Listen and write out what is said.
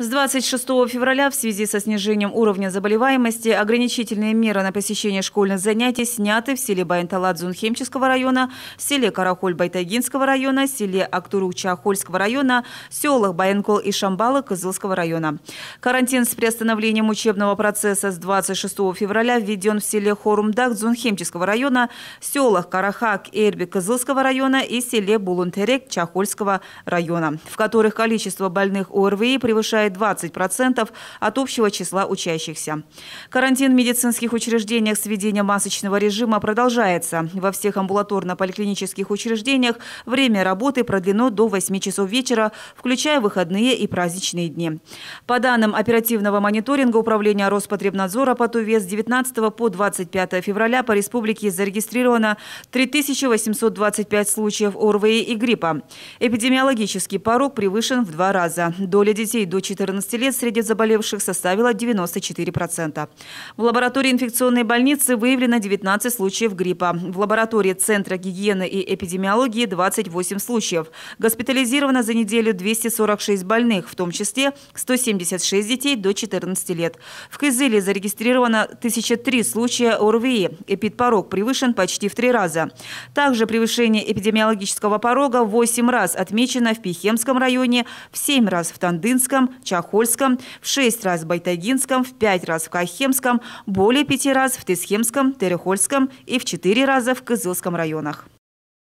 С 26 февраля в связи со снижением уровня заболеваемости ограничительные меры на посещение школьных занятий сняты в селе Байнталат Зунхемческого района, селе Карахоль-Байтагинского района, селе Актурук-Чахольского района, селах Байенкол и Шамбала Кызылского района. Карантин с приостановлением учебного процесса с 26 февраля введен в селе Хорумдак Зунхемческого района, селах Карахак, Эрби Кызылского района и селе Булунтерек Чахольского района, в которых количество больных ОРВИ превышает составляет 20% от общего числа учащихся. Карантин в медицинских учреждениях с введением масочного режима продолжается. Во всех амбулаторно-поликлинических учреждениях время работы продлено до 8 часов вечера, включая выходные и праздничные дни. По данным оперативного мониторинга Управления Роспотребнадзора по Туве с 19 по 25 февраля по республике зарегистрировано 3825 случаев ОРВИ и гриппа. Эпидемиологический порог превышен в два раза. Доля детей до 4 14 лет среди заболевших составила 94%. В лаборатории инфекционной больницы выявлено 19 случаев гриппа. В лаборатории Центра гигиены и эпидемиологии 28 случаев. Госпитализировано за неделю 246 больных, в том числе 176 детей до 14 лет. В Кызыле зарегистрировано 1003 случая ОРВИ. Эпидпорог превышен почти в три раза. Также превышение эпидемиологического порога в 8 раз отмечено в Пихемском районе, в 7 раз в Тандынском, Чахольском, в 6 раз в Байтагинском, в 5 раз в Кахемском, более 5 раз в Тесхемском, Терехольском и в 4 раза в Кызылском районах.